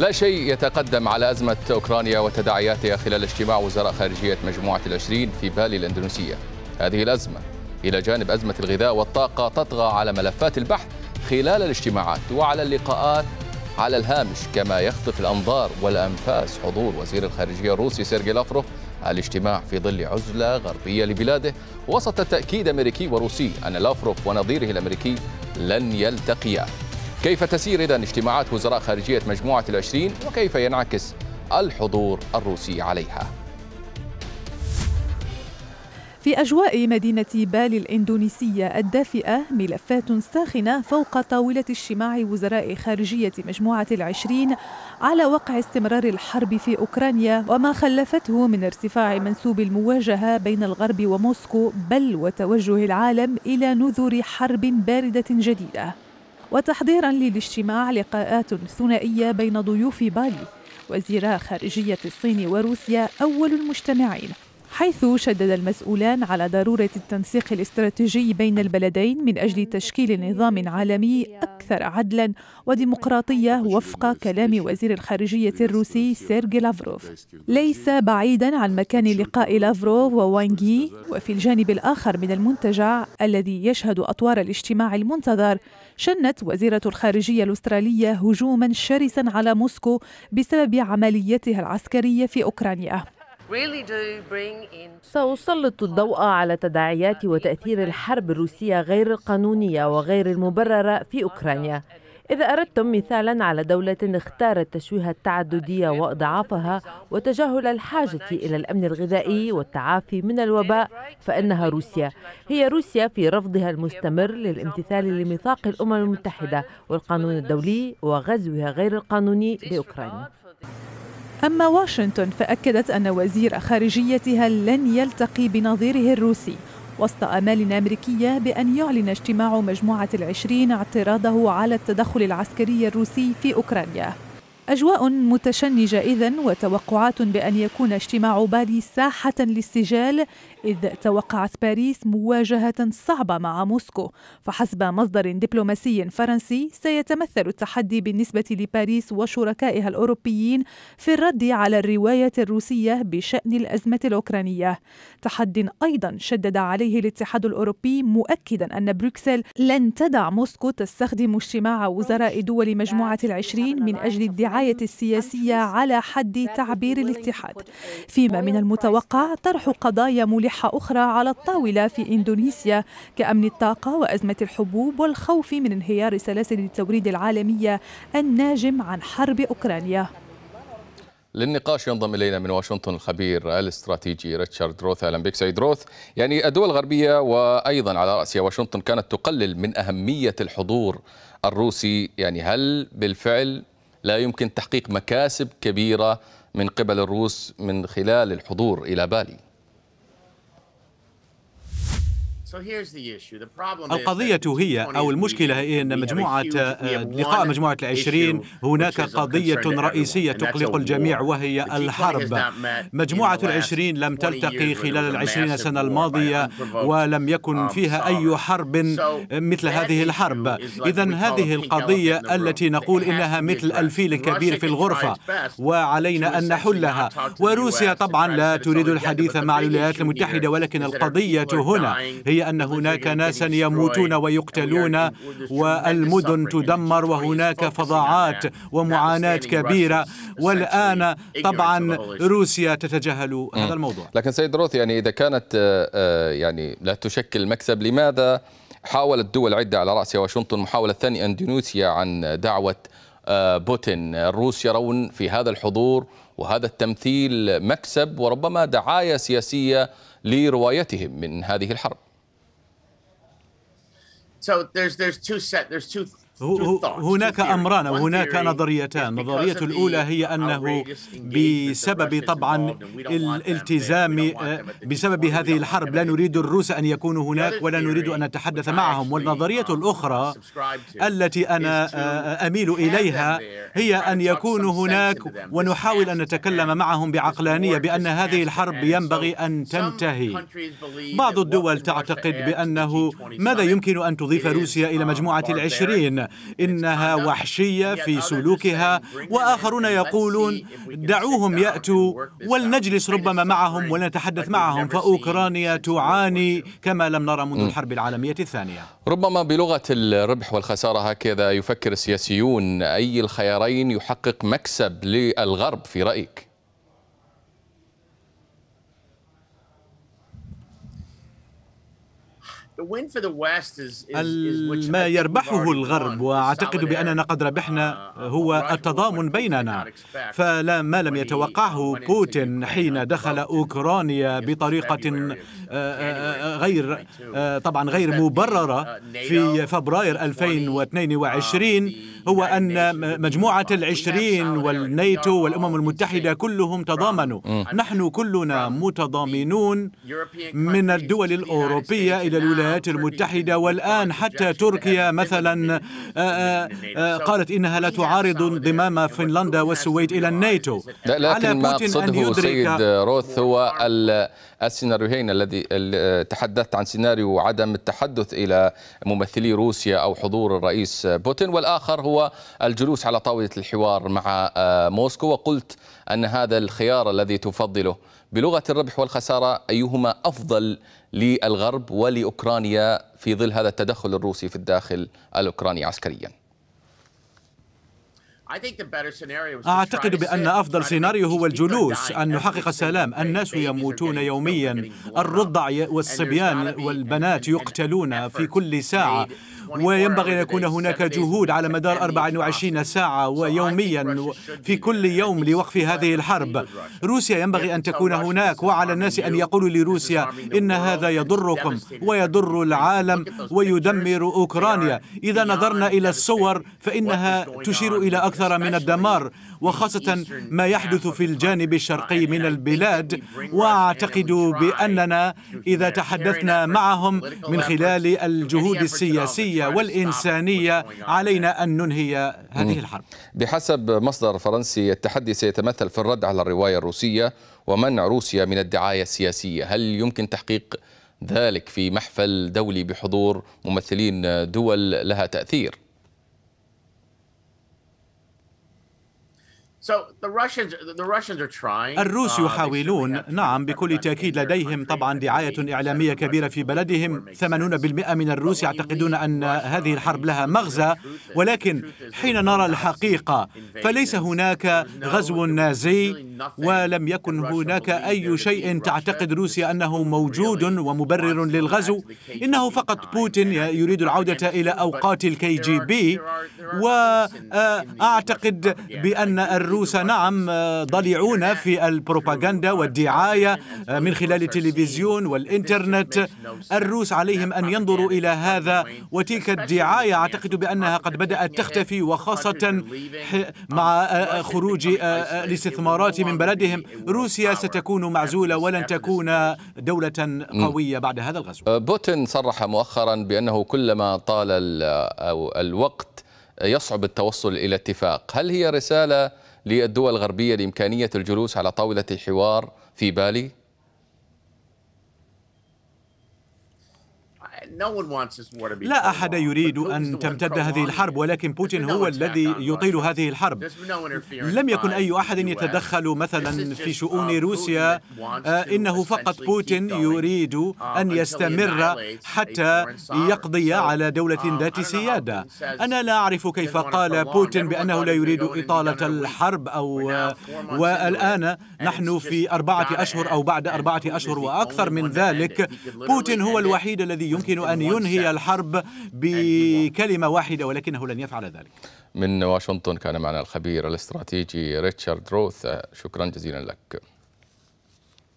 لا شيء يتقدم على أزمة أوكرانيا وتداعياتها خلال اجتماع وزراء خارجية مجموعة العشرين في بالي الإندونيسية هذه الأزمة إلى جانب أزمة الغذاء والطاقة تطغى على ملفات البحث خلال الاجتماعات وعلى اللقاءات على الهامش كما يخطف الأنظار والأنفاس حضور وزير الخارجية الروسي سيرجي لافروف الاجتماع في ظل عزلة غربية لبلاده وسط تأكيد أمريكي وروسي أن لافروف ونظيره الأمريكي لن يلتقيا كيف تسير إذا اجتماعات وزراء خارجية مجموعة العشرين وكيف ينعكس الحضور الروسي عليها؟ في أجواء مدينة بالي الإندونيسية الدافئة ملفات ساخنة فوق طاولة اجتماع وزراء خارجية مجموعة العشرين على وقع استمرار الحرب في أوكرانيا وما خلفته من ارتفاع منسوب المواجهة بين الغرب وموسكو بل وتوجه العالم إلى نذور حرب باردة جديدة وتحضيرا للاجتماع لقاءات ثنائية بين ضيوف بالي وزيرا خارجية الصين وروسيا أول المجتمعين حيث شدد المسؤولان على ضرورة التنسيق الاستراتيجي بين البلدين من أجل تشكيل نظام عالمي أكثر عدلا وديمقراطية وفق كلام وزير الخارجية الروسي سيرجي لافروف ليس بعيدا عن مكان لقاء لافروف ووانغي وفي الجانب الآخر من المنتجع الذي يشهد أطوار الاجتماع المنتظر شنت وزيرة الخارجية الأسترالية هجوما شرسا على موسكو بسبب عمليتها العسكرية في أوكرانيا سأسلط الضوء على تداعيات uh, وتأثير الحرب الروسية غير القانونية وغير المبررة في أوكرانيا إذا أردتم مثالا على دولة اختارت تشويه التعددية وأضعافها وتجاهل الحاجة إلى الأمن الغذائي والتعافي من الوباء فإنها روسيا هي روسيا في رفضها المستمر للامتثال لميثاق الأمم المتحدة والقانون الدولي وغزوها غير القانوني لأوكرانيا أما واشنطن فأكدت أن وزير خارجيتها لن يلتقي بنظيره الروسي وسط آمال أمريكية بأن يعلن اجتماع مجموعة العشرين اعتراضه على التدخل العسكري الروسي في أوكرانيا أجواء متشنجة إذا وتوقعات بأن يكون اجتماع بالي ساحة للسجال إذ توقعت باريس مواجهة صعبة مع موسكو فحسب مصدر دبلوماسي فرنسي سيتمثل التحدي بالنسبة لباريس وشركائها الأوروبيين في الرد على الرواية الروسية بشأن الأزمة الأوكرانية تحد أيضا شدد عليه الاتحاد الأوروبي مؤكدا أن بروكسل لن تدع موسكو تستخدم اجتماع وزراء دول مجموعة العشرين من أجل الدعاية الرعاية السياسية على حد تعبير الاتحاد فيما من المتوقع طرح قضايا ملحة أخرى على الطاولة في إندونيسيا كأمن الطاقة وأزمة الحبوب والخوف من انهيار سلاسل التوريد العالمية الناجم عن حرب أوكرانيا للنقاش ينضم الينا من واشنطن الخبير الاستراتيجي ريتشارد روث اهلا بك سيد روث يعني الدول الغربيه وايضا على راسها واشنطن كانت تقلل من اهميه الحضور الروسي يعني هل بالفعل لا يمكن تحقيق مكاسب كبيرة من قبل الروس من خلال الحضور إلى بالي القضية هي أو المشكلة هي أن مجموعة آه، لقاء مجموعة العشرين هناك قضية رئيسية تقلق الجميع وهي الحرب مجموعة العشرين لم تلتقي خلال العشرين سنة الماضية ولم يكن um, فيها أي حرب مثل هذه الحرب إذا هذه القضية التي نقول إنها مثل الفيل الكبير في الغرفة وعلينا أن نحلها وروسيا طبعا لا تريد الحديث مع الولايات المتحدة ولكن القضية هنا هي هي أن هناك ناسا يموتون ويقتلون والمدن تدمر وهناك فظاعات ومعاناة كبيرة والآن طبعا روسيا تتجاهل هذا الموضوع لكن سيد روث يعني إذا كانت آه، آه، يعني لا تشكل مكسب لماذا حاولت دول عدة على رأسها واشنطن محاولة ثانية أندونيسيا عن دعوة آه، بوتين الروس يرون في هذا الحضور وهذا التمثيل مكسب وربما دعاية سياسية لروايتهم من هذه الحرب so there's there's two set there's two هناك امران او هناك نظريتان النظريه الاولى هي انه بسبب طبعا الالتزام بسبب هذه الحرب لا نريد الروس ان يكونوا هناك ولا نريد ان نتحدث معهم والنظريه um, الاخرى التي انا آه، اميل اليها هي ان يكونوا هناك ونحاول ان نتكلم معهم بعقلانيه بان هذه الحرب ينبغي ان تنتهي بعض الدول تعتقد بانه ماذا يمكن ان تضيف روسيا الى مجموعه العشرين إنها وحشية في سلوكها وآخرون يقولون دعوهم يأتوا ولنجلس ربما معهم ولنتحدث معهم فأوكرانيا تعاني كما لم نرى منذ mm. الحرب العالمية الثانية ربما بلغة الربح والخسارة هكذا يفكر السياسيون أي الخيارين يحقق مكسب للغرب في رأيك؟ ما يربحه الغرب واعتقد باننا قد ربحنا هو التضامن بيننا فلا ما لم يتوقعه بوتين حين دخل اوكرانيا بطريقه آه، آه، آه، غير طبعا غير مبررة في فبراير 2022 هو أن مجموعة العشرين والنيتو والأمم المتحدة كلهم تضامنوا mm. نحن كلنا متضامنون من الدول الأوروبية إلى الولايات المتحدة والآن حتى تركيا مثلا قالت إنها لا تعارض انضمام فنلندا والسويد إلى الناتو لكن على بوتين ما أقصده سيد روث هو السيناريوهين الذي تحدثت عن سيناريو عدم التحدث إلى ممثلي روسيا أو حضور الرئيس بوتين والآخر هو الجلوس على طاولة الحوار مع آه، موسكو وقلت أن هذا الخيار الذي تفضله بلغة الربح والخسارة أيهما أفضل للغرب ولأوكرانيا في ظل هذا التدخل الروسي في الداخل الأوكراني عسكرياً آه، أعتقد بأن أفضل سيناريو هو الجلوس أن نحقق السلام الناس يموتون يوميا الرضع والصبيان والبنات يقتلون في كل ساعة وينبغي أن يكون هناك جهود على مدار 24 ساعة ويوميا في كل يوم لوقف هذه الحرب روسيا ينبغي أن تكون هناك وعلى الناس أن يقولوا لروسيا إن هذا يضركم ويضر العالم ويدمر أوكرانيا إذا نظرنا إلى الصور فإنها تشير إلى أكثر من الدمار وخاصة ما يحدث في الجانب الشرقي من البلاد وأعتقد بأننا إذا تحدثنا معهم من خلال الجهود السياسية الدولية والإنسانية علينا أن ننهي هذه الحرب بحسب مصدر فرنسي التحدي سيتمثل في الرد على الرواية الروسية ومنع روسيا من الدعاية السياسية هل يمكن تحقيق ذلك في محفل دولي بحضور ممثلين دول لها تأثير الروس uh, يحاولون نعم بكل تأكيد لديهم طبعا دعاية إعلامية كبيرة في بلدهم 80% من الروس يعتقدون أن هذه الحرب لها مغزى ولكن حين نرى الحقيقة فليس هناك غزو نازي ولم يكن هناك أي شيء تعتقد روسيا أنه موجود ومبرر للغزو إنه فقط بوتين يريد العودة إلى أوقات الكي جي بي وأعتقد بأن الروس الروس نعم ضليعون في البروباغندا والدعاية آه، من خلال التلفزيون والإنترنت الروس عليهم أن ينظروا إلى هذا وتلك الدعاية أعتقد بأنها قد بدأت تختفي وخاصة مع آه، آه، خروج الاستثمارات من بلدهم روسيا ستكون معزولة ولن تكون دولة قوية بعد هذا الغزو بوتين صرح مؤخرا بأنه كلما طال الوقت يصعب التوصل إلى اتفاق هل هي رسالة للدول الغربية لإمكانية الجلوس على طاولة حوار في بالي لا أحد يريد أن تمتد هذه الحرب ولكن بوتين هو الذي يطيل هذه الحرب لم يكن أي أحد يتدخل مثلا في شؤون روسيا آه، إنه فقط بوتين يريد uh, أن يستمر حتى يقضي على دولة um, ذات سيادة أنا لا أعرف كيف قال بوتين بأنه لا يريد إطالة الحرب أو والآن نحن في أربعة أشهر أو بعد أربعة أشهر وأكثر من ذلك بوتين هو الوحيد الذي يمكن أن ينهي الحرب أيوة. بكلمة واحدة ولكنه لن يفعل ذلك من واشنطن كان معنا الخبير الاستراتيجي ريتشارد روث شكرا جزيلا لك